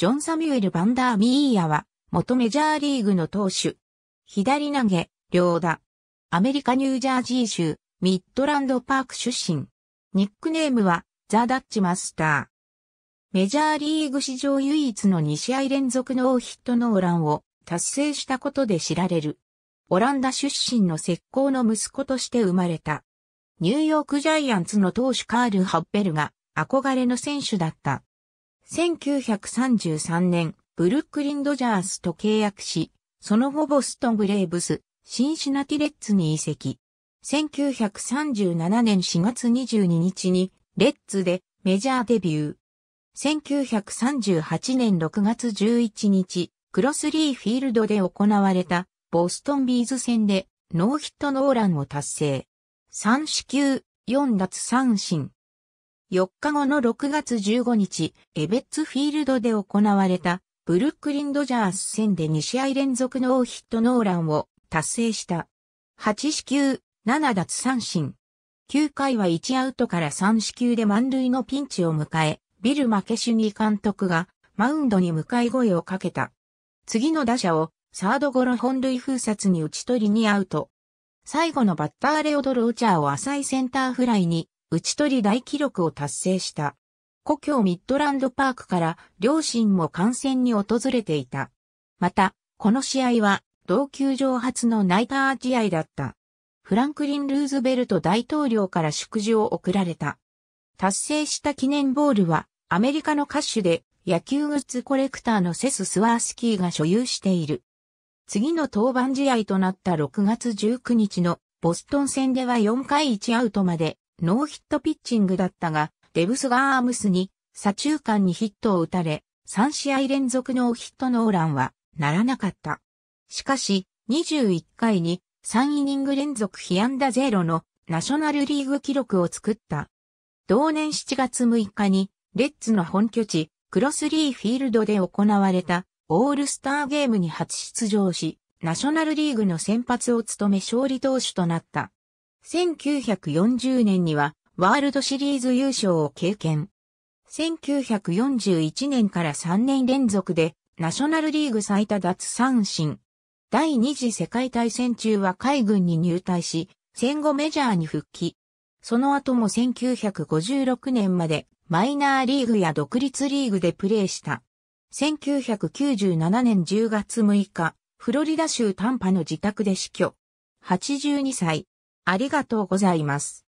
ジョン・サミュエル・バンダー・ミーヤは、元メジャーリーグの投手。左投げ、両打。アメリカ・ニュージャージー州、ミッドランド・パーク出身。ニックネームは、ザ・ダッチ・マスター。メジャーリーグ史上唯一の2試合連続ノーヒットノーランを達成したことで知られる。オランダ出身の石膏の息子として生まれた。ニューヨークジャイアンツの投手カール・ハッベルが憧れの選手だった。1933年、ブルックリン・ドジャースと契約し、その後ボストン・ブレーブス、シンシナティ・レッツに移籍。1937年4月22日に、レッツでメジャーデビュー。1938年6月11日、クロスリーフィールドで行われたボストンビーズ戦でノーヒットノーランを達成。3四球、4奪三振、4日後の6月15日、エベッツフィールドで行われた、ブルックリンドジャース戦で2試合連続ノーヒットノーランを達成した。8四球、7奪三振。9回は1アウトから3四球で満塁のピンチを迎え、ビル・マケシュニ監督がマウンドに向かい声をかけた。次の打者をサードゴロ本塁封殺に打ち取りにアウト。最後のバッターレオド・ローチャーを浅いセンターフライに打ち取り大記録を達成した。故郷ミッドランドパークから両親も観戦に訪れていた。また、この試合は同球場初のナイター試合だった。フランクリン・ルーズベルト大統領から祝辞を贈られた。達成した記念ボールはアメリカの歌手で野球グッズコレクターのセス・スワースキーが所有している。次の登板試合となった6月19日のボストン戦では4回1アウトまでノーヒットピッチングだったが、デブスガーアムスに左中間にヒットを打たれ、3試合連続ノーヒットノーランはならなかった。しかし、21回に3イニング連続被安打ゼロのナショナルリーグ記録を作った。同年7月6日に、レッツの本拠地、クロスリーフィールドで行われたオールスターゲームに初出場し、ナショナルリーグの先発を務め勝利投手となった。1940年にはワールドシリーズ優勝を経験。1941年から3年連続でナショナルリーグ最多奪三振。第二次世界大戦中は海軍に入隊し、戦後メジャーに復帰。その後も1956年までマイナーリーグや独立リーグでプレーした。1997年10月6日、フロリダ州タンパの自宅で死去。82歳、ありがとうございます。